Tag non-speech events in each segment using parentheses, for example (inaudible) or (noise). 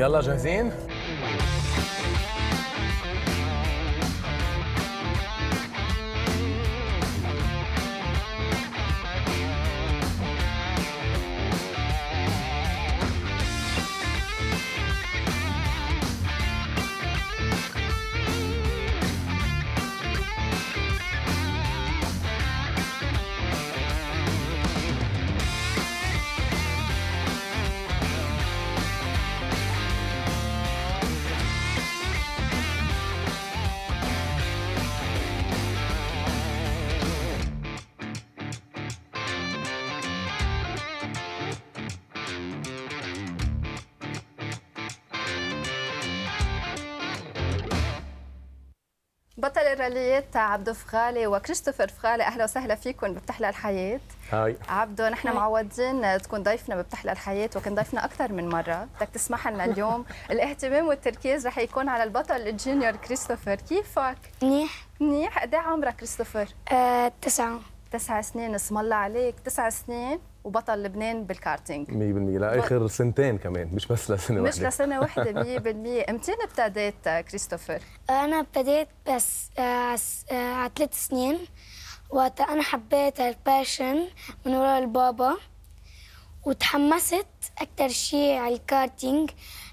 يلا جاهزين؟ بطل الراليات عبدو فغالي وكريستوفر فغالي اهلا وسهلا فيكم بتحلى الحياه هاي عبدو نحن هاي. معودين تكون ضيفنا ببتحلى الحياه وكان ضيفنا اكثر من مره بدك تسمح لنا اليوم (laughs) الاهتمام والتركيز رح يكون على البطل الجونيور كريستوفر كيفك منيح منيح قد إيه عمرك كريستوفر أه تسعة تسع سنين اسم الله عليك تسع سنين وبطل لبنان بالكارتينج 100% لاخر سنتين كمان مش بس لسنه واحده مش لسنه واحده 100% (laughs) امتى ابتديت كريستوفر؟ انا ابتديت بس آه، آه، على ثلاث سنين وقت انا حبيت الباشن من ورا البابا وتحمست اكثر شيء على الكارتينج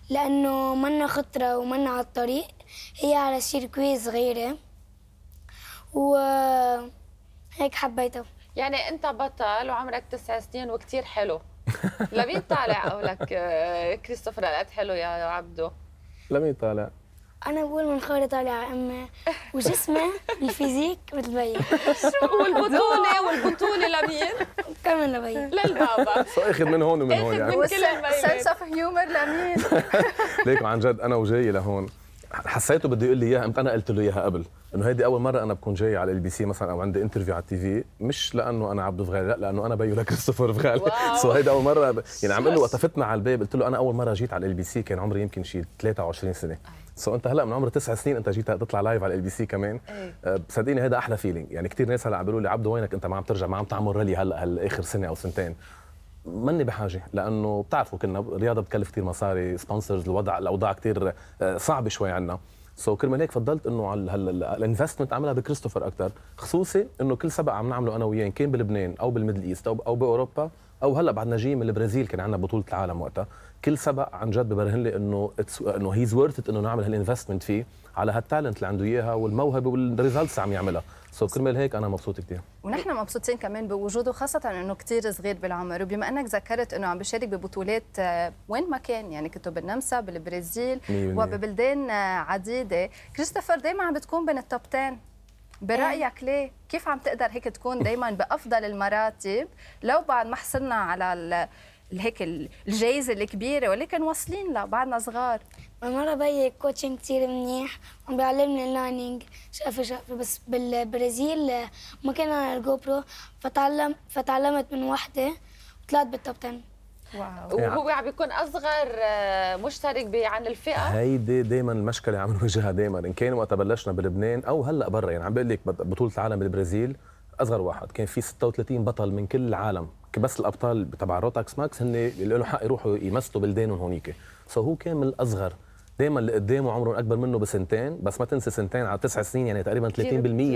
لانه منا خطره ومنا على الطريق هي على سيركوي صغيره و هيك حبيتها يعني انت بطل وعمرك تسع سنين وكثير حلو (laughs) لمين طالع قولك آه، كريستوفر قد حلو يا عبده لمين طالع انا بقول من خالي طالع امي (laughs) وجسمي الفيزيك مثل بيا (laughs) والبطوله والبطوله لمين؟ كمان لبيي للبابا اخذ من هون ومن هون يعني من كل الميلاد سنس اوف هيومر لمين؟ ليك عن جد انا وجاي لهون حسيته بده يقول لي اياها امتى انا قلت له اياها قبل انه هيدي اول مره انا بكون جاي على ال بي سي مثلا او عندي انترفيو على التي في مش لانه انا عبده فغالي لا لانه انا بيو لكريستوفر فغالي سو (laughs) هيدي اول مره ب... يعني عم له وقت فتنا على الباب قلت له انا اول مره جيت على ال بي سي كان عمري يمكن شي 23 سنه سو انت هلا من عمر تسع سنين انت جيت تطلع لايف على ال بي سي كمان آه، صدقني صدقيني هذا احلى فيلينج يعني كثير ناس هلا عم بيقولوا لي عبده وينك انت ما عم ترجع ما عم تعمل رالي هلا هالاخر سنه او سنتين ماني بحاجه لانه بتعرفوا كنا الرياضه بتكلف كثير مصاري سبونسرز الوضع الاوضاع كثير آه، صعبه شوي عندنا سو so, كرمال هيك فضلت انه على الانفستمنت اعملها بكريستوفر اكثر خصوصي انه كل سبق عم نعمله انا وياه كان بلبنان او بالميدل ايست او او باوروبا او هلا بعدنا جايين من البرازيل كان عندنا بطوله العالم وقتها كل سبق عن جد ببرهن لي انه انه هيز ورث انه نعمل هالانفستمنت فيه على هالتالنت اللي عنده اياها والموهبه والريزلتس عم يعملها سو so كرمال هيك انا مبسوط كثير ونحن مبسوطين كمان بوجوده خاصه انه كثير صغير بالعمر وبما انك ذكرت انه عم بشارك ببطولات آه، وين ما كان يعني كنتوا بالنمسا بالبرازيل وببلدان آه، عديده كريستوفر دائما عم بتكون بين التوب 10 برايك ليه كيف عم تقدر هيك تكون دائما بافضل المراتب لو بعد ما حصلنا على الهيك الجائزه الكبيره ولكن واصلين لها بعدنا صغار مرة بي كوتشنج كثير منيح عم بيعلمني اللايننج شقفة شقفة بس بالبرازيل ما كان على الجو برو فتعلم فتعلمت من وحدة وطلعت بالتوب 10 واو وهو يعني عم بيكون اصغر آه، مشترك عن الفئه هيدي دائما المشكله عم نواجهها دائما ان كان وقت بلشنا بلبنان او هلا برا يعني عم بقول لك بطوله العالم بالبرازيل اصغر واحد كان في 36 بطل من كل العالم بس الابطال تبع روتاكس ماكس هن اللي له حق يروحوا يمثلوا بلدانهم هونيك سو هو كان من الاصغر دائما اللي قدامه عمره اكبر منه بسنتين بس ما تنسى سنتين على تسع سنين يعني تقريبا 30%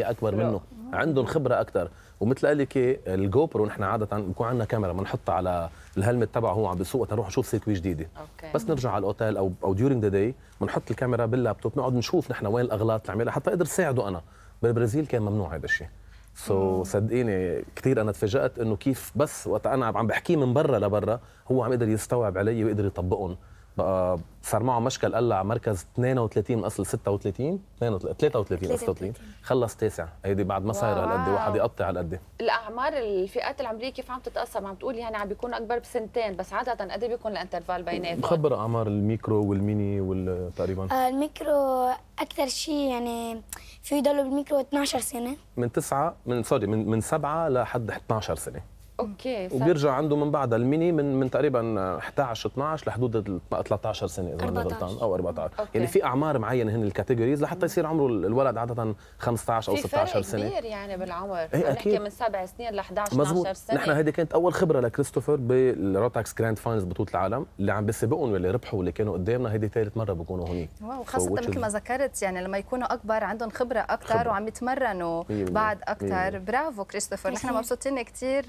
اكبر منه عندهم خبره اكثر ومثل قال لك الجو برو نحن عاده بكون عندنا كاميرا بنحطها على الهلمت تبعه هو عم بيسوق تروح نشوف سيركوي جديده أوكي. بس نرجع على الاوتيل او او ديورينج ذا داي بنحط الكاميرا باللابتوب نقعد نشوف نحن وين الاغلاط اللي عملها حتى اقدر ساعده انا بالبرازيل كان ممنوع هذا الشيء سو so صدقيني كثير انا تفاجات انه كيف بس وقت انا عم بحكيه من برا لبرا هو عم يقدر يستوعب علي ويقدر يطبقهم بقى صار معه مشكل قلع مركز 32 من اصل 36 32 33 36 خلص تاسع هيدي بعد ما صاير هالقد واحد يقطع هالقد الاعمار الفئات العمريه كيف عم تتقسم عم تقول يعني عم بيكون اكبر بسنتين بس عاده قد إيه بيكون الانترفال بيناتهم بخبر اعمار الميكرو والميني والتقريبا آه، الميكرو اكثر شيء يعني في يضلوا بالميكرو 12 سنه من تسعه من سوري من من سبعه لحد 12 سنه اوكي صح. وبيرجع عنده من بعدها الميني من من تقريبا 11 12 لحدود 13 سنه اذا ما غلطان او 14 أوكي. يعني في اعمار معينه هن الكاتيجوريز لحتى يصير عمره الولد عاده 15 او 16 سنه كثير يعني بالعمر ايه اكيد من سبع سنين ل 11 مزبوط. 12 سنه نحن هيدي كانت اول خبره لكريستوفر بالروتاكس جراند فاينلز بطوله العالم اللي عم بيسبقهم واللي ربحوا واللي كانوا قدامنا هيدي ثالث مره بكونوا هون واو خاصه مثل ما ذكرت يعني لما يكونوا اكبر عندهم خبره اكثر وعم يتمرنوا بعد اكثر برافو كريستوفر نحن مبسوطين كثير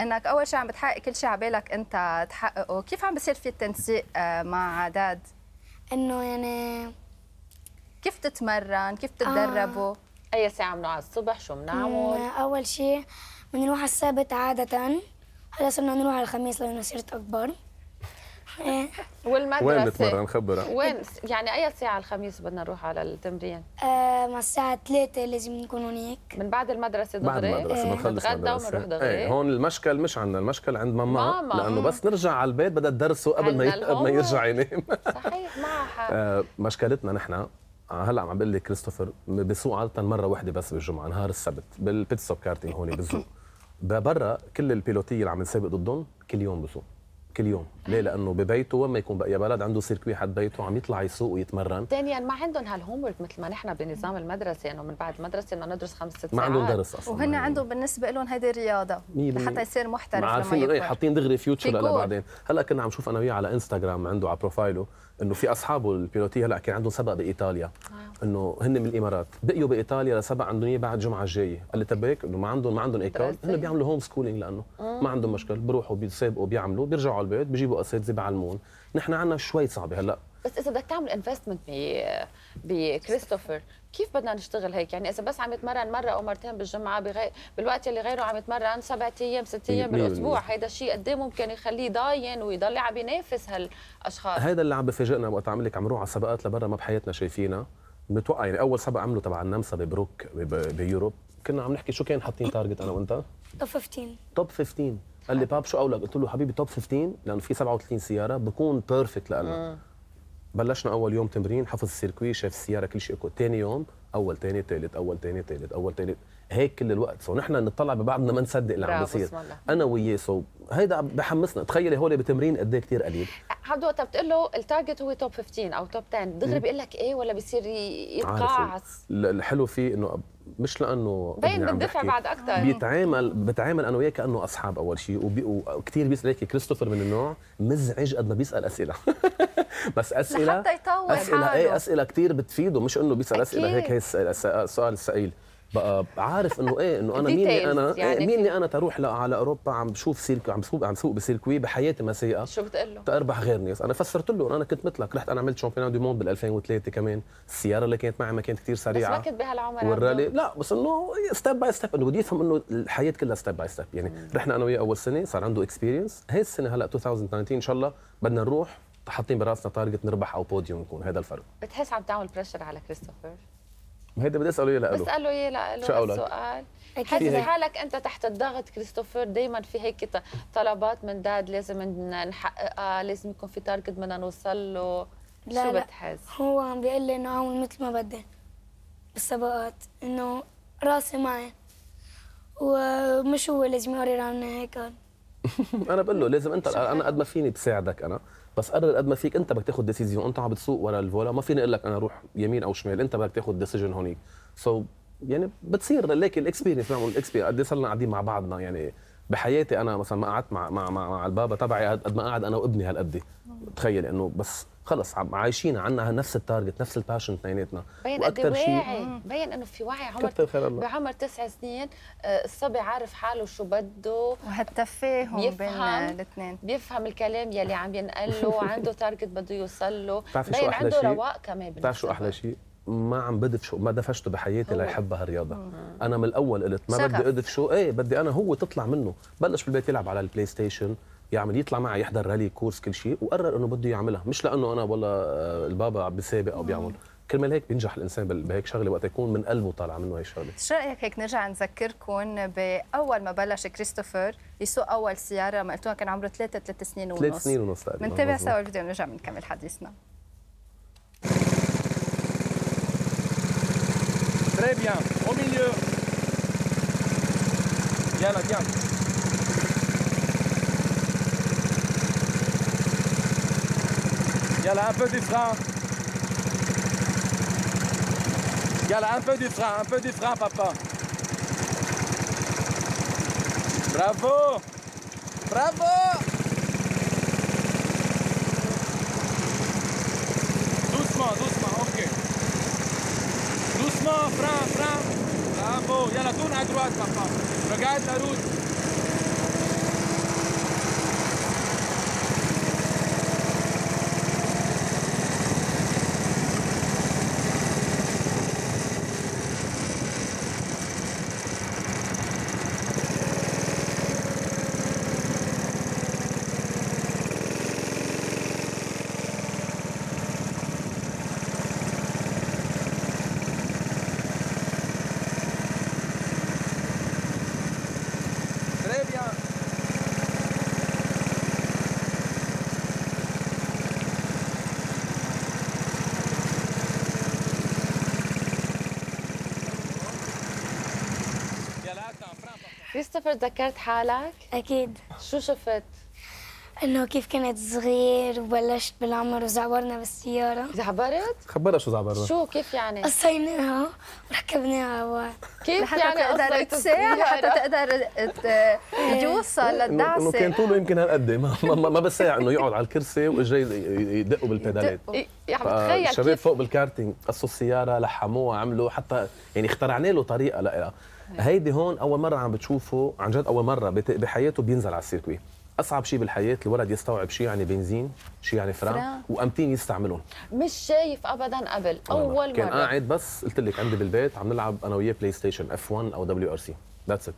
انك اول شيء عم بتحقق كل شيء على بالك انت تحققه كيف عم بصير في التنسيق آه، مع عداد انه يعني كيف تتمرن كيف آه. تتدربوا آه. اي ساعه على الصبح شو بنعمل اول شيء بنروح على السبت عاده هلا صرنا نروح على الخميس لانه صرت اكبر والمدرسة وين بتمرن خبرك وين يعني أي ساعة الخميس بدنا نروح على التمرين؟ آه مع الساعة 3 لازم نكون هناك من بعد المدرسة دغري بعد المدرسة إيه. بنخلص ايه. نتغدى وبنروح دغري ايه. هون المشكل مش عندنا المشكل عند ماما, ماما. لأنه بس نرجع على البيت بدها تدرسه قبل ما قبل ما يرجع ينام صحيح معها (laughs) آه، مشكلتنا نحن آه، هلا عم بقول لك كريستوفر بسوق عاده مره واحده بس بالجمعه نهار السبت بالبيت ستوب كارتين هون بالزوق برا كل البيلوتيه اللي عم نسابق ضدهم كل يوم بسوق كل يوم ليه لانه ببيته وين ما يكون باي بلد عنده سيركوي حد بيته عم يطلع يسوق ويتمرن ثانيا ما عندهم هالهوم ورك مثل ما نحن بنظام المدرسه انه يعني من بعد المدرسه بدنا ندرس خمس ست ساعات ما عندهم درس اصلا وهن عندهم بالنسبه لهم هيدي رياضه لحتى يصير محترف لما إيه، يكبر عارفين حاطين دغري فيوتشر لبعدين هلا كنا عم نشوف انا وياه على انستغرام عنده على بروفايله انه في اصحابه البيلوتي هلا كان عندهم سبق بايطاليا انه هن من الامارات بقيوا بايطاليا لسبق عندهم اياه بعد الجمعه الجايه قال لي طب انه ما عندهم ما عندهم ايكال هن بيعملوا هوم سكولينج لانه آه. ما عندهم مشكل بروحوا بيسابقوا بيعملوا بيرجعوا على البيت بيجيبوا اساتذه بيعلمون نحن عندنا شوي صعبه هلا بس اذا بدك تعمل انفستمنت ب بكريستوفر كيف بدنا نشتغل هيك يعني اذا بس عم يتمرن مره او مرتين بالجمعه بغي... بالوقت اللي غيره عم يتمرن سبعة ايام ست ايام بالاسبوع هيدا الشيء قد إيه ممكن يخليه ضاين ويضل عم ينافس هالاشخاص هيدا اللي عم بفاجئنا وقت عم لك عم نروح على سباقات لبرا ما بحياتنا شايفينها بنتوقع يعني اول سبق عمله تبع النمسا ببروك بيوروب كنا عم نحكي شو كان حاطين تارجت انا وانت؟ توب 15 توب 15 قال لي باب شو قولك؟ قلت له حبيبي توب 15 لانه في 37 سياره بكون بيرفكت لنا بلشنا اول يوم تمرين حفظ السيركوي شاف السياره كل شيء اكو ثاني يوم اول ثاني ثالث اول ثاني ثالث اول ثالث هيك كل الوقت سو نحن نطلع ببعضنا ما نصدق اللي عم بيصير انا وياه سو هيدا بحمسنا تخيلي هول بتمرين قد ايه كثير قليل عبدو وقتها بتقول له التارجت هو توب 15 او توب 10 دغري بيقول لك ايه ولا بيصير يتقاعس الحلو فيه انه مش لانه باين بندفع بعد اكثر بيتعامل بتعامل انا وياه كانه اصحاب اول شيء وكثير بيسال هيك كريستوفر من النوع مزعج قد ما بيسال اسئله (laughs) بس اسئله لحتى يطول اسئله حاله. ايه اسئله كثير بتفيده مش انه بيسال أكيد. اسئله هيك هي السؤال السئيل بقى عارف انه ايه انه انا مين اللي انا إيه، يعني إيه مين اللي انا تروح على اوروبا عم بشوف سيرك عم سوق عم سوق بسيركوي بحياتي ما سيئه شو بتقول له؟ تربح غير انا فسرت له انا كنت مثلك رحت انا عملت شامبيون دي موند بال 2003 كمان السياره اللي كانت معي ما كانت كثير سريعه بس ما كنت بهالعمر والرالي لا بس انه ستيب باي ستيب انه بدي افهم انه الحياه كلها ستيب باي ستيب يعني مم. رحنا انا وياه اول سنه صار عنده اكسبيرينس هي السنه هلا 2019 ان شاء الله بدنا نروح حاطين براسنا تارجت نربح او بوديوم نكون هذا الفرق بتحس عم تعمل بريشر على كريستوفر ما بدي اساله لا قالوا بساله اياه لا قالوا السؤال حاسس حالك انت تحت الضغط كريستوفر دائما في هيك طلبات من داد لازم نحققها لازم يكون في تارجت بدنا نوصل له لا شو بتحس؟ هو عم بيقول لي انه اعمل مثل ما بدي بالسباقات انه راسي معي ومش هو لازم يقرر عني هيك (laughs) انا بقول له لازم انت انا قد ما فيني بساعدك انا بس قرر قد ما فيك انت بدك تاخذ ديسيزيون انت عم بتسوق ورا الفولا ما فيني اقول لك انا روح يمين او شمال انت بدك تاخذ ديسيجن هونيك سو so يعني بتصير ليك الاكسبيرينس نعم الاكسبيرينس قد إيه صرنا قاعدين مع بعضنا يعني بحياتي انا مثلا ما قعدت مع مع مع, مع البابا تبعي قد ما قاعد انا وابني هالقد تخيل انه بس خلص عايشين عندنا نفس التارجت نفس الباشن اثنيناتنا بين قد واعي بين انه في وعي عمر بعمر تسع سنين آه، الصبي عارف حاله شو بده وهالتفاهم بين الاثنين بيفهم الكلام يلي عم ينقل له وعنده (laughs) تارجت بده يوصل له بين عنده رواق كمان بتعرف شو احلى شيء؟ ما عم بدفشو ما دفشته بحياتي ليحبها الرياضه انا من الاول قلت ما بدي ادفشو ايه بدي انا هو تطلع منه بلش بالبيت يلعب على البلاي ستيشن يعمل يطلع معي يحضر رالي كورس كل شيء وقرر انه بده يعملها مش لانه انا والله آه، البابا بسابق او بيعمل كرمال هيك بينجح الانسان بهيك شغله وقت يكون من قلبه طالع منه هي الشغله شو رايك هيك نرجع نذكركم باول ما بلش كريستوفر يسوق اول سياره ما قلتوها كان عمره ثلاثة ثلاث سنين ونص ثلاث سنين ونص تقريبا بنتابع سوا الفيديو ونرجع بنكمل حديثنا Très bien, au milieu. Bien, bien. y a un peu du frein. y a un peu du frein, un peu du frein, papa. Bravo Bravo Doucement, doucement, ok. Doucement, frein, frein. Bravo. la tourne à droite, papa. Regarde la route. سافرت تذكرت حالك؟ أكيد شو شفت؟ انه كيف كنت صغير وبلشت بالعمر وزعبرنا بالسياره زعبرت؟ خبرها شو زعبرت شو كيف يعني؟ قصيناها وركبناها بعض كيف يعني تقدر تسير لحتى تقدر توصل إيه. للدعسه انه كان طوله يمكن هالقد ما ما بساع انه يقعد على الكرسي واجري يدقوا بالبيدالات يعني إيه، الشباب فوق بالكارتينج قصوا السياره لحموها عملوا حتى يعني اخترعنا له طريقه لها إيه. هيدي هون اول مره عم بتشوفه عن جد اول مره بحياته بينزل على السيركوي اصعب شيء بالحياه الولد يستوعب شيء يعني بنزين شيء يعني فرام وامتين وقمتين يستعملهم مش شايف ابدا قبل اول مره كان قاعد بس قلت لك عندي بالبيت عم نلعب انا وياه بلاي ستيشن اف 1 او دبليو ار سي ذاتس ات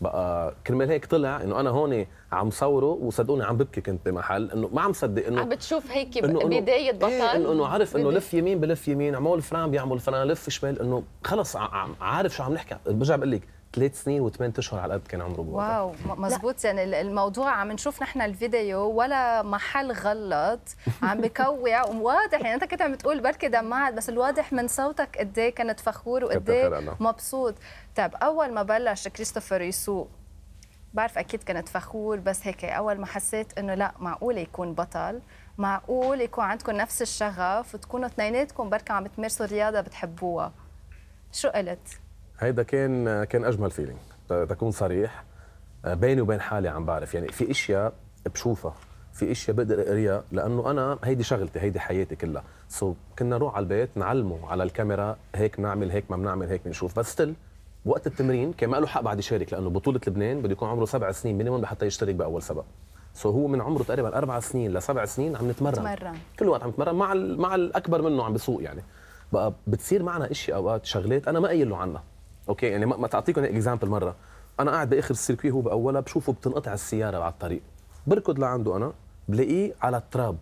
بقى كرمال هيك طلع انه انا هون عم صوره وصدقوني عم ببكي كنت بمحل انه ما عم صدق انه عم بتشوف هيك بدايه بطل إيه انه انه عارف انه لف يمين بلف يمين عمول فرام بيعمل فرام لف شمال انه خلص عارف شو عم نحكي برجع بقول لك ثلاث سنين وثمان اشهر على قد كان عمره بوضع. واو لا. يعني الموضوع عم نشوف نحن الفيديو ولا محل غلط عم بكوع (laughs) وواضح يعني انت كنت عم بتقول بركي دمعت بس الواضح من صوتك قد كانت إيه كنت فخور وقد إيه مبسوط طيب اول ما بلش كريستوفر يسوق بعرف اكيد كنت فخور بس هيك اول ما حسيت انه لا معقول يكون بطل معقول يكون عندكم نفس الشغف وتكونوا اثنيناتكم بركة عم تمارسوا رياضه بتحبوها شو قلت هيدا كان كان اجمل فيلينج تكون صريح بيني وبين حالي عم بعرف يعني في اشياء بشوفها في اشياء بقدر اقريها لانه انا هيدي شغلتي هيدي حياتي كلها سو so, كنا نروح على البيت نعلمه على الكاميرا هيك بنعمل هيك ما بنعمل هيك بنشوف بس ستيل وقت التمرين كان ما له حق بعد يشارك لانه بطوله لبنان بده يكون عمره سبع سنين مينيموم لحتى يشترك باول سبق سو so هو من عمره تقريبا اربع سنين لسبع سنين عم نتمرن تمرن. كل وقت عم نتمرن مع مع الاكبر منه عم بسوق يعني بقى بتصير معنا اشياء اوقات شغلات انا ما قايل له عنها اوكي يعني ما تعطيكم اكزامبل مره انا قاعد باخر السيركوي هو باولها بشوفه بتنقطع السياره على الطريق بركض لعنده انا بلاقيه على التراب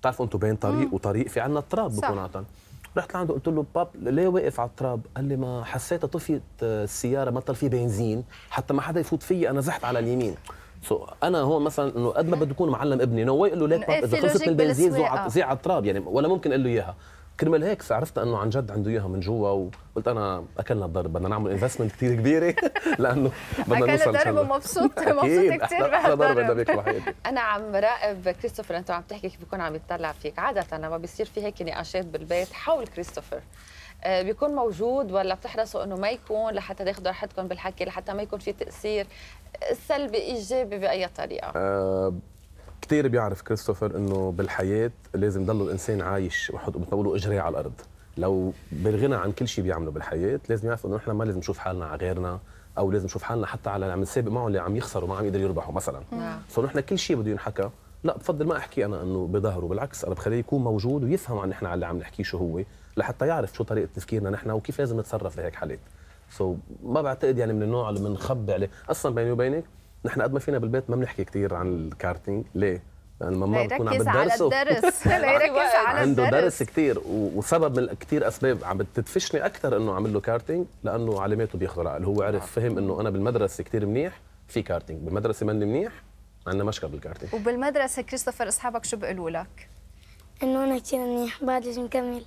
بتعرفوا انتم بين طريق مم. وطريق في عندنا التراب بكون عطا رحت لعنده قلت له باب ليه واقف على التراب؟ قال لي ما حسيت طفيت آه، السياره ما طل في بنزين حتى ما حدا يفوت فيي انا زحت على اليمين سو so, انا هون مثلا انه قد ما بده يكون معلم ابني نو واي اقول له ليك إيه باب اذا خلصت من البنزين زي على التراب يعني ولا ممكن اقول له اياها كرمال هيك عرفت انه عن جد عنده اياها من جوا وقلت انا اكلنا الضرب بدنا نعمل انفستمنت كثير كبيره (laughs) لانه بدنا نوصل اكلنا الضرب ومبسوط مبسوط كثير بهالضرب (laughs) انا عم براقب كريستوفر انت عم تحكي كيف بيكون عم يتطلع فيك عاده لما بيصير في هيك نقاشات بالبيت حول كريستوفر آه، بيكون موجود ولا بتحرصوا انه ما يكون لحتى تاخذوا راحتكم بالحكي لحتى ما يكون في تاثير سلبي ايجابي باي طريقه أه كثير بيعرف كريستوفر انه بالحياه لازم يضل الانسان عايش وحط بتقولوا اجريه على الارض لو بالغنى عن كل شيء بيعمله بالحياه لازم يعرف انه نحن ما لازم نشوف حالنا على غيرنا او لازم نشوف حالنا حتى على اللي عم نسابق معه اللي عم يخسروا ما عم يقدروا يربحوا مثلا سو نعم. نحن كل شيء بده ينحكى لا بفضل ما احكي انا انه بظهره بالعكس انا بخليه يكون موجود ويفهم عن نحن على اللي عم نحكيه شو هو لحتى يعرف شو طريقه تفكيرنا نحن وكيف لازم نتصرف بهيك حالات سو so ما بعتقد يعني من النوع اللي بنخبي عليه اصلا بيني وبينك نحن قد ما فينا بالبيت ما بنحكي كثير عن الكارتينج ليه؟ لأن ماما بتكون عم بالدرس على الدرس (laughs) على عنده درس كثير وسبب من كثير اسباب عم بتدفشني اكثر انه عمل له كارتينج لانه علاماته بياخذ عقل هو عرف آه. فهم انه انا بالمدرسه كثير منيح في كارتينج بالمدرسه ماني منيح عندنا مشكله بالكارتينج وبالمدرسه كريستوفر اصحابك شو بيقولوا لك؟ انه انا كثير منيح بعد لازم نكمل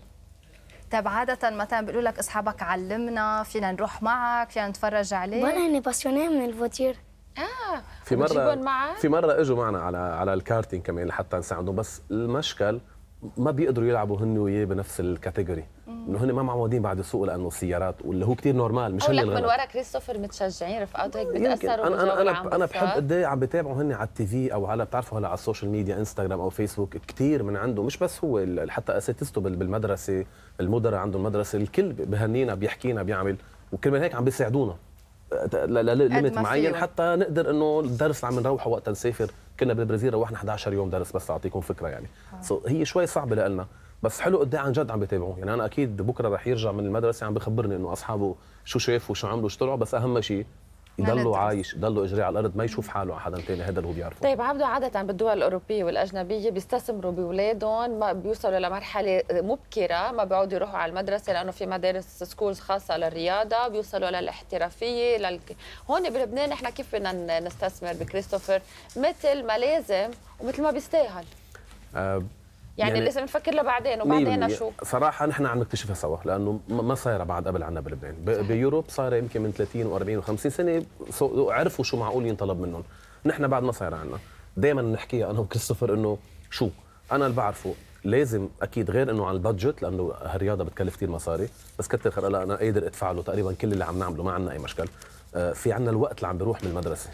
طيب عادة مثلا بيقولوا لك اصحابك علمنا فينا نروح معك فينا نتفرج عليك وانا هني باسيونيه من الفوتير اه في مره في مره اجوا معنا على على الكارتينج كمان لحتى نساعدهم بس المشكل ما بيقدروا يلعبوا هن وياه بنفس الكاتيجوري انه هن ما معودين بعد يسوقوا لانه السيارات واللي هو كثير نورمال مش هن الغلط من ورا كريستوفر متشجعين رفقاته هيك بتاثروا انا انا انا, أنا بحب قد ايه عم بتابعوا هن على التي في او على بتعرفوا هلا على السوشيال ميديا انستغرام او فيسبوك كثير من عنده مش بس هو حتى اساتذته بالمدرسه المدراء عنده المدرسه الكل بهنينا بيحكينا بيعمل وكل من هيك عم بيساعدونا لليمت معين حتى نقدر انه الدرس عم نروحه وقت نسافر كنا بالبرازيل روحنا 11 يوم درس بس اعطيكم فكره يعني سو آه. هي شوي صعبه لالنا بس حلو قد إيه عن جد عم بيتابعوا يعني انا اكيد بكره رح يرجع من المدرسه عم بخبرني انه اصحابه شو شافوا شو عملوا شو طلعوا بس اهم شيء يضله عايش يضله اجري على الارض ما يشوف حاله على حدا ثاني هذا اللي هو بيعرفه طيب عبدو عاده بالدول الاوروبيه والاجنبيه بيستثمروا باولادهم ما بيوصلوا لمرحله مبكره ما بيقعدوا يروحوا على المدرسه لانه في مدارس سكولز خاصه للرياضه بيوصلوا للاحترافيه لل... هون بلبنان احنا كيف بدنا نستثمر بكريستوفر مثل ما لازم ومثل ما بيستاهل أه يعني, يعني لازم نفكر لبعدين وبعدين شو صراحه نحن عم نكتشفها سوا لانه ما صايره بعد قبل عنا بلبنان بيوروب صايره يمكن من 30 و40 و50 سنه عرفوا شو معقول ينطلب منهم نحن بعد ما صايره عنا دائما نحكيها انا وكريستوفر انه شو انا اللي بعرفه لازم اكيد غير انه على البادجت لانه هالرياضه بتكلف كثير مصاري بس كتر خير انا قادر ادفع له تقريبا كل اللي عم نعمله ما عندنا اي مشكل آه، في عندنا الوقت اللي عم بيروح من المدرسه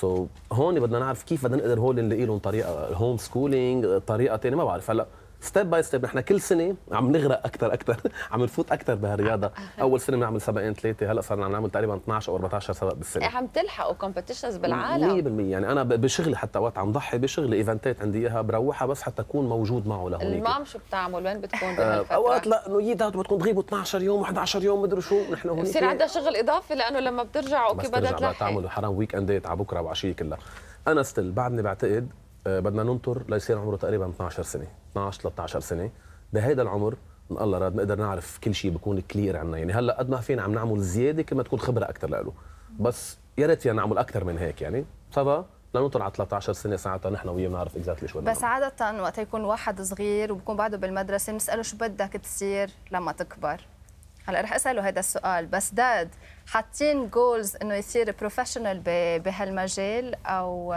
سو so, هون بدنا نعرف كيف بدنا نقدر هول نلاقي لهم طريقه هوم سكولينج طريقه ثانيه ما بعرف هلا ستيب باي ستيب نحن كل سنه عم نغرق اكثر اكثر (laughs) عم نفوت اكثر بهالرياضه اول سنه بنعمل سبقين ثلاثه هلا صرنا عم نعمل تقريبا 12 او 14 سبق بالسنه إيه، عم تلحقوا كومبيتيشنز بالعالم 100% يعني انا بشغلي حتى وقت عم ضحي بشغلي ايفنتات عندي اياها بروحها بس حتى اكون موجود معه لهونيك المام شو بتعمل وين بتكون آه، بهالفتره؟ اوقات لا انه يي دات تكون تغيبوا 12 يوم 11 يوم مدري شو نحن هون بصير عندها شغل اضافي لانه لما بترجع اوكي بدها تلحق بس بترجع تعمل حرام ويك اندات على بكره وعشيه كلها انا ستيل بعدني بعتقد آه، بدنا ننطر ليصير عمره تقريبا 12 سنه 12 13 سنه بهيدا العمر ان الله راد نقدر نعرف كل شيء بكون كلير عنا يعني هلا قد ما فينا عم نعمل زياده كل ما تكون خبره اكثر له بس يا ريت يعني نعمل اكثر من هيك يعني سبا لننطر على 13 سنه ساعتها نحن وياه بنعرف اكزاكتلي شو بدنا بس نعمل. عاده وقت يكون واحد صغير وبكون بعده بالمدرسه بنساله شو بدك تصير لما تكبر هلا رح اساله هذا السؤال بس داد حاطين جولز انه يصير بروفيشنال بهالمجال او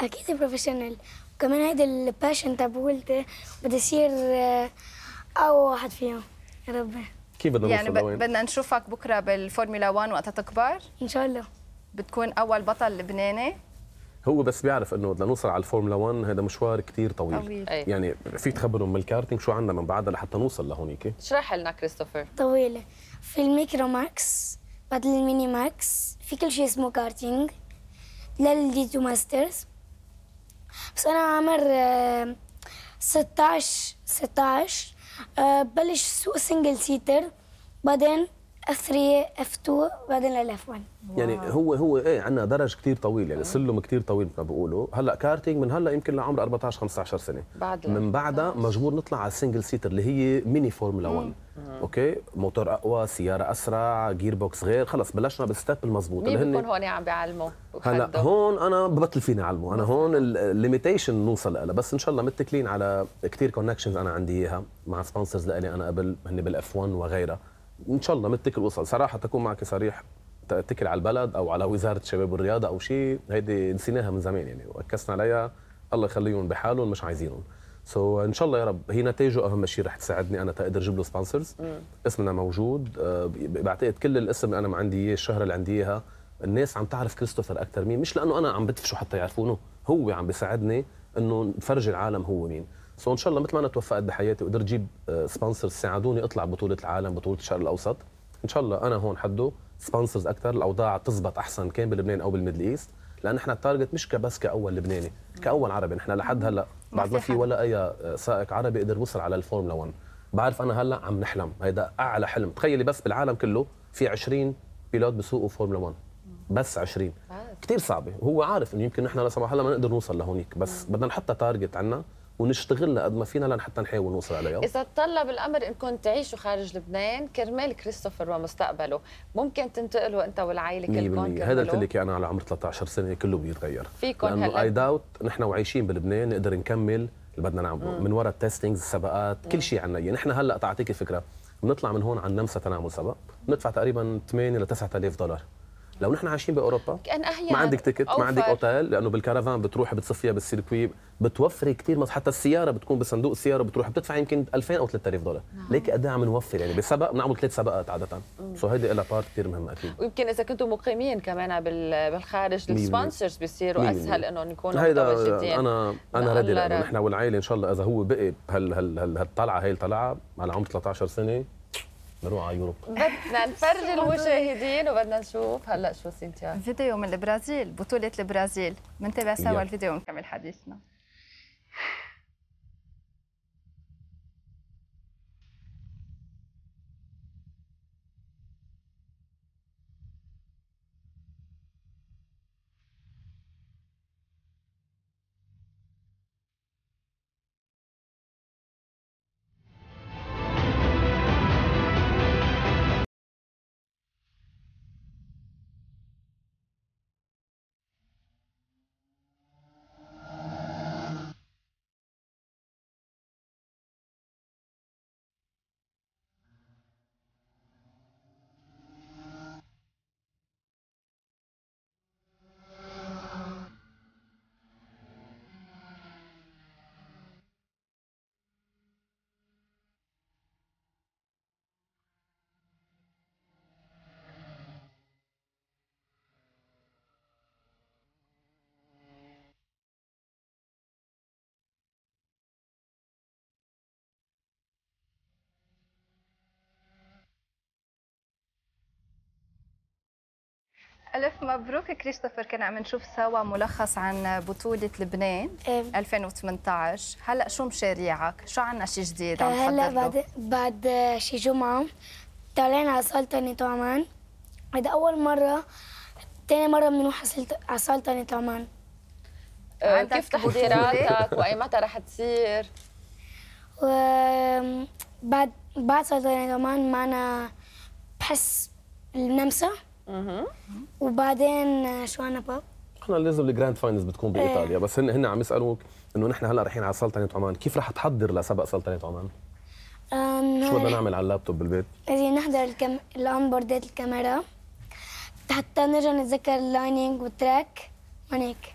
اكيد بروفيشنال وكمان هيدي الباشن ولدي بدي يصير آه، اقوى واحد فيهم يا رب كيف بدنا يعني بدنا نشوفك بكره بالفورمولا 1 وقتها تكبر ان شاء الله بتكون اول بطل لبناني هو بس بيعرف انه بدنا نوصل على الفورمولا 1 هذا مشوار كثير طويل طويل يعني في تخبرهم من الكارتينج شو عندنا من بعدها لحتى نوصل لهونيك اشرح لنا كريستوفر طويله في الميكرو ماكس بعد الميني ماكس في كل شيء اسمه كارتينج للدي تو ماسترز بس انا عمر 16 آه، 16 آه، بلش سوق سنجل سيتر بعدين F3 F2 بعدين F1 يعني هو هو ايه عندنا درج كثير طويل يعني آه. سلم كثير طويل مثل ما بيقولوا هلا كارتينج من هلا يمكن لعمر 14 15 سنه بعد من بعدها مجبور نطلع على السنجل سيتر اللي هي ميني فورمولا 1 اوكي موتور اقوى سياره اسرع جير بوكس غير خلص بلشنا بالستيب المضبوط اللي هن هون عم بيعلموا هلا هون انا ببطل فيني اعلمه انا هون الليميتيشن نوصل لها بس ان شاء الله متكلين على كثير كونكشنز انا عندي اياها مع سبونسرز لإلي انا قبل هن بالاف 1 وغيرها ان شاء الله متكل وصل صراحه تكون معك صريح تتكل على البلد او على وزاره الشباب والرياضه او شيء هيدي نسيناها من زمان يعني وركزنا عليها الله يخليهم بحالهم مش عايزينهم سو so, ان شاء الله يا رب هي نتائجه اهم شيء رح تساعدني انا تقدر اجيب له سبونسرز اسمنا موجود آه، بعتقد كل الاسم اللي انا ما عندي اياه الشهره اللي عندي اياها الناس عم تعرف كريستوفر اكثر مين مش لانه انا عم بدفشه حتى يعرفونه هو عم بيساعدني انه نفرجي العالم هو مين سو ان شاء الله مثل ما انا توفقت بحياتي وقدرت اجيب سبونسرز آه، ساعدوني اطلع بطوله العالم بطوله الشرق الاوسط ان شاء الله انا هون حده سبونسرز اكثر الاوضاع تزبط احسن كان بلبنان او بالميدل ايست لان احنا التارجت مش كبس كاول لبناني كاول عربي نحن لحد هلا بعد ما في ولا اي آه، سائق عربي قدر وصل على الفورمولا 1 بعرف انا هلا عم نحلم هيدا اعلى حلم تخيلي بس بالعالم كله في 20 بيلوت بسوقوا فورمولا 1 بس 20 كثير صعبه هو عارف انه يمكن نحن لا سمح الله ما نقدر نوصل لهونيك بس بدنا نحط تارجت عندنا ونشتغلها قد ما فينا لحتى نحاول نوصل عليها اذا تطلب الامر انكم تعيشوا خارج لبنان كرمال كريستوفر ومستقبله ممكن تنتقلوا انت والعائله كلكم هذا قلت لك انا على عمر 13 سنه كله بيتغير فيكم لانه اي داوت نحن وعايشين بلبنان نقدر نكمل اللي بدنا نعمله من وراء التستنجز السبقات مم. كل شيء عنا يعني نحن هلا تعطيك الفكره بنطلع من هون على النمسا تنعمل سبق بندفع تقريبا 8 ل 9000 دولار لو نحن عايشين باوروبا كان ما عندك تيكت ما عندك اوتيل لانه بالكارافان بتروحي بتصفيها بالسيركوي بتوفري كثير حتى السياره بتكون بصندوق السياره بتروح بتدفع يمكن 2000 او 3000 دولار نعم. ليك قد إيه عم نوفر يعني بسبق بنعمل ثلاث سبقات عاده سو هيدي لها بارت كثير مهمه اكيد ويمكن اذا كنتوا مقيمين كمان بالخارج السبونسرز بيصيروا اسهل انه يكونوا هيدا انا انا رادي نحن والعائله ان شاء الله اذا هو بقي هالطلعه هي الطلعه على عمر 13 سنه نروح على يوروب بدنا نفرج المشاهدين وبدنا نشوف هلا شو سنتيا فيديو من البرازيل بطولة البرازيل بنتابع سوا الفيديو ونكمل حديثنا ألف مبروك كريستوفر كنا عم نشوف سوا ملخص عن بطولة لبنان 2018 إيه. هلا شو مشاريعك؟ شو عنا شي جديد عم هلا بعد بعد شي جمعة طالعين على سلطنة عمان هيدا أول مرة تاني مرة بنروح على سلطنة عمان آه، كيف تحضيراتك وأيمتى رح تصير؟ و... بعد بعد سلطنة عمان معنا بحس النمسا اها وبعدين شو انا باب؟ احنا لازم الجراند فاينلز بتكون بايطاليا إيه. بس هن هن عم يسالوك انه نحن هلا رايحين على سلطنه عمان كيف رح تحضر لسبق سلطنه عمان؟ شو بدنا نعمل على اللابتوب بالبيت؟ لازم نحضر الكم... بوردات الكاميرا حتى نرجع نتذكر اللاينينج والتراك وهيك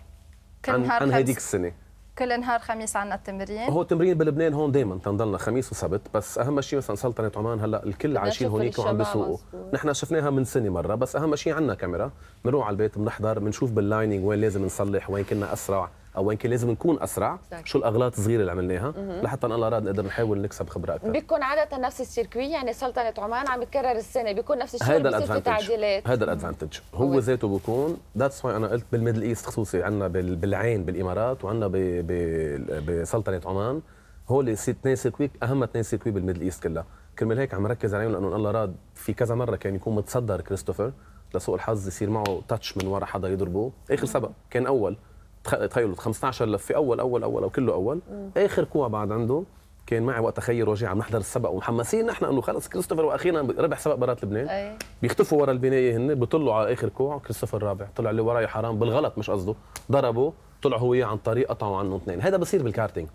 كان عن هيديك السنه كل نهار خميس عندنا التمرين هو التمرين بلبنان هون دائما تنضلنا خميس وسبت بس اهم شيء مثلا سلطنه عمان هلا الكل عايشين هونيك وعم بيسوقوا نحن شفناها من سنه مره بس اهم شيء عندنا كاميرا بنروح على البيت بنحضر بنشوف باللايننج وين لازم نصلح وين كنا اسرع او يمكن لازم نكون اسرع شو الاغلاط الصغيره اللي عملناها لحتى ان الله راد نقدر نحاول نكسب خبره اكثر بيكون عاده نفس السيركوي يعني سلطنه عمان عم بتكرر السنه بيكون نفس الشيء في تعديلات هذا الادفانتج هو ذاته بيكون ذاتس واي انا قلت بالميدل ايست خصوصي عندنا بالعين بالامارات وعندنا بسلطنه عمان هول اثنين سيركوي اهم اثنين سيركوي بالميدل ايست كلها كرمال هيك عم ركز عليهم لانه الله راد في كذا مره كان يكون متصدر كريستوفر لسوء الحظ يصير معه تاتش من ورا حدا يضربه اخر سبق كان اول تخيلوا 15 لفه اول اول اول او كله اول م. اخر كوع بعد عنده كان معي وقت خير رجع عم نحضر السبق ومحمسين نحن انه خلص كريستوفر واخيرا ربح سبق برات لبنان أي. بيختفوا ورا البنايه هن بيطلوا على اخر كوع كريستوفر رابع طلع اللي وراي حرام بالغلط مش قصده ضربه طلع هو عن طريق قطعوا عنه اثنين هذا بصير بالكارتينج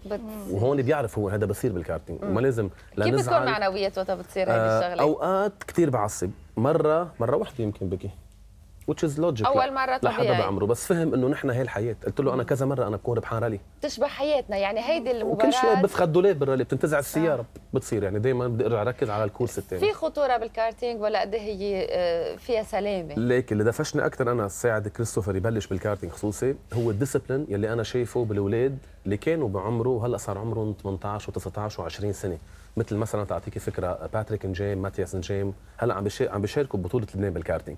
وهون بيعرف هو هذا بصير بالكارتينج وما لازم لا كيف بتكون معنويات وقتها بتصير هيدي آه، الشغله اوقات كثير بعصب مره مره وحده يمكن بكي which is لوجيك اول مره طبيعي لحدا بعمره بس فهم انه نحن هي الحياه قلت له انا كذا مره انا بكون ربحان رالي بتشبه حياتنا يعني هيدي المباراه وكل شوي بفخد دولاب بالرالي بتنتزع آه. السياره آه. بتصير يعني دائما بدي ارجع اركز على الكورس الثاني في خطوره بالكارتينج ولا قد إيه هي آه، فيها سلامه ليك اللي دفشني اكثر انا ساعد كريستوفر يبلش بالكارتينج خصوصي هو الديسبلين يلي انا شايفه بالاولاد اللي كانوا بعمره وهلا صار عمرهم 18 و19 و20 سنه مثل مثلا تعطيكي فكره باتريك نجيم ماتياس نجيم هلا عم عم بيشاركوا ببطوله لبنان بالكارتينج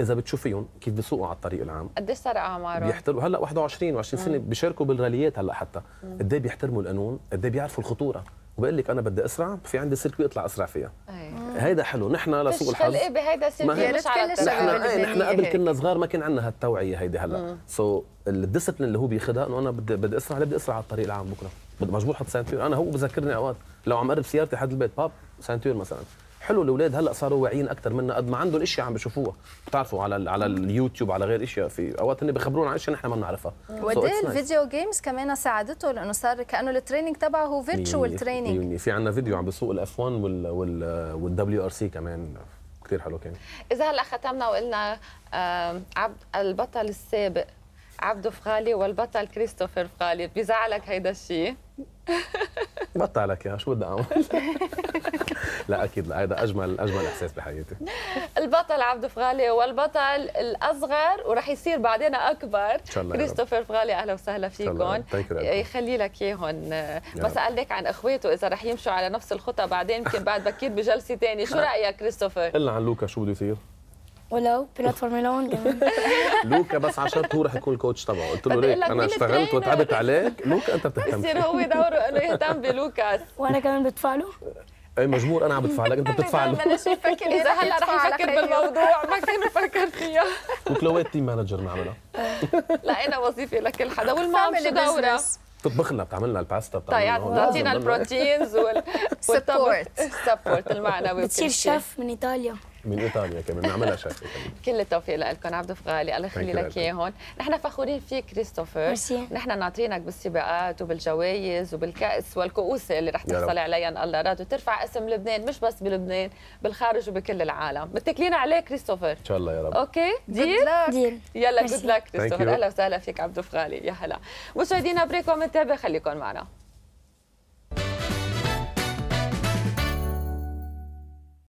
اذا بتشوفيهم كيف بيسوقوا على الطريق العام قديش صار اعمارهم؟ بيحترموا هلا 21 و20 سنه بيشاركوا بالغاليات هلا حتى قد إيه بيحترموا القانون قد إيه بيعرفوا الخطوره وبقول لك انا بدي اسرع في عندي سيركوي اطلع اسرع فيها هيدا حلو نحن لسوق الحظ ايه بهيدا السيركوي مش على نحن, ايه نحن قبل كنا صغار ما كان عندنا هالتوعيه هيدي هلا سو so الديسبلين اللي هو بياخذها انه انا بدي بدي اسرع ليه بدي اسرع على الطريق العام بكره مجبور احط سنتور انا هو بذكرني اوقات لو عم قرب سيارتي حد البيت باب سنتور مثلا حلو الاولاد هلا صاروا واعيين اكثر منا قد ما عندهم اشياء عم بشوفوها بتعرفوا على على اليوتيوب على غير اشياء في اوقات هن بخبرونا عن اشياء نحن ما بنعرفها وقد ايه الفيديو جيمز كمان ساعدته لانه صار كانه التريننج تبعه هو فيرتشوال تريننج في عندنا فيديو عم بسوق الاف 1 وال والدبليو ار سي كمان كثير حلو كان اذا هلا ختمنا وقلنا عبد البطل السابق عبده فغالي والبطل كريستوفر فغالي بيزعلك هيدا الشيء بطلك لك اياها شو بدي اعمل؟ (laughs) لا اكيد لا هيدا اجمل اجمل احساس بحياتي البطل عبد فغالي والبطل الاصغر وراح يصير بعدين اكبر إن شاء الله كريستوفر فغالي اهلا وسهلا فيكم يخلي لك اياهم ما سالتك عن اخواته اذا رح يمشوا على نفس الخطى بعدين يمكن بعد بكير بجلسه ثانيه شو (laughs) رايك كريستوفر؟ قلنا عن لوكا شو بده يصير؟ ولو بيلوت فورمولا 1 (laughs) لوكا بس 10 شهور رح يكون الكوتش تبعه قلت له ليه انا اشتغلت وتعبت عليك لوكا انت بتهتم بصير هو دوره انه يهتم بلوكا (laughs) وانا كمان بدفع له اي مجبور انا عم بدفع لك انت بتدفع له انا شايفك اذا هلا رح نفكر بالموضوع ما كثير فكر فيها (laughs) وين تيم مانجر نعملها لقينا وظيفه لكل حدا والمام شو دورها بتطبخ لنا بتعمل لنا الباستا طيب بتعطينا البروتينز والسبورت السبورت المعنوي بتصير شيف من ايطاليا من ايطاليا كمان نعملها شكل كل التوفيق لكم عبدو الفغالي الله يخلي لك اياهم نحن فخورين فيك كريستوفر نحن ناطرينك بالسباقات وبالجوائز وبالكاس والكؤوس اللي رح تحصل عليها ان الله راد وترفع اسم لبنان مش بس بلبنان بالخارج وبكل العالم متكلين عليك كريستوفر ان شاء الله يا رب اوكي ديل ديل يلا جود لك كريستوفر اهلا وسهلا فيك عبدو الفغالي يا هلا مشاهدينا بريك ومن خليكم معنا